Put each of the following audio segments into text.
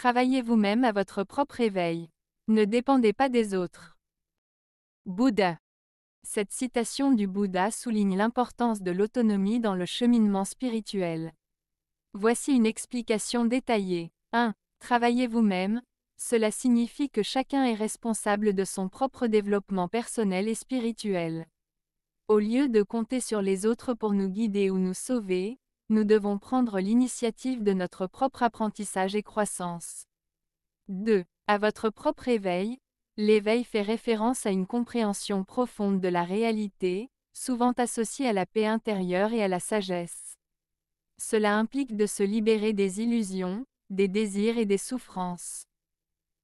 Travaillez vous-même à votre propre éveil. Ne dépendez pas des autres. Bouddha. Cette citation du Bouddha souligne l'importance de l'autonomie dans le cheminement spirituel. Voici une explication détaillée. 1. Travaillez vous-même. Cela signifie que chacun est responsable de son propre développement personnel et spirituel. Au lieu de compter sur les autres pour nous guider ou nous sauver, nous devons prendre l'initiative de notre propre apprentissage et croissance. 2. À votre propre éveil, l'éveil fait référence à une compréhension profonde de la réalité, souvent associée à la paix intérieure et à la sagesse. Cela implique de se libérer des illusions, des désirs et des souffrances.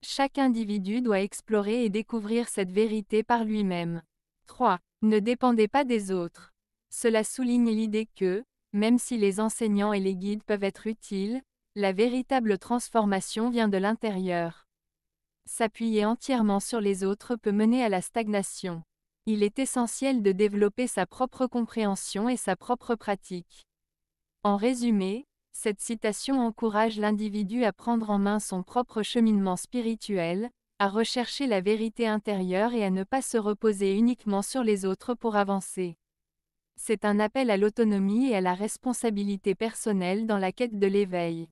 Chaque individu doit explorer et découvrir cette vérité par lui-même. 3. Ne dépendez pas des autres. Cela souligne l'idée que, même si les enseignants et les guides peuvent être utiles, la véritable transformation vient de l'intérieur. S'appuyer entièrement sur les autres peut mener à la stagnation. Il est essentiel de développer sa propre compréhension et sa propre pratique. En résumé, cette citation encourage l'individu à prendre en main son propre cheminement spirituel, à rechercher la vérité intérieure et à ne pas se reposer uniquement sur les autres pour avancer. C'est un appel à l'autonomie et à la responsabilité personnelle dans la quête de l'éveil.